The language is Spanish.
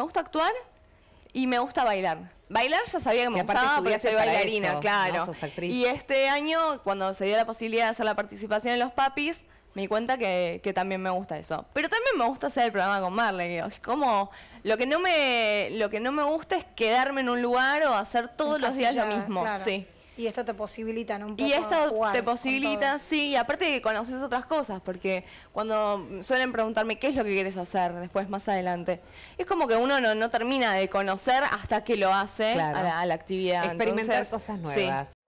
me gusta actuar y me gusta bailar. Bailar ya sabía que me gustaba porque soy bailarina, claro. Y este año, cuando se dio la posibilidad de hacer la participación en Los Papis, me di cuenta que, también me gusta eso. Pero también me gusta hacer el programa con Marley. Es como, lo que no me, lo que no me gusta es quedarme en un lugar o hacer todos los días lo mismo. Sí. Y esto te posibilita un poco. Y esto te posibilita, sí, y aparte que conoces otras cosas, porque cuando suelen preguntarme qué es lo que quieres hacer después, más adelante, es como que uno no, termina de conocer hasta que lo hace a, la, actividad. Experimentar cosas nuevas.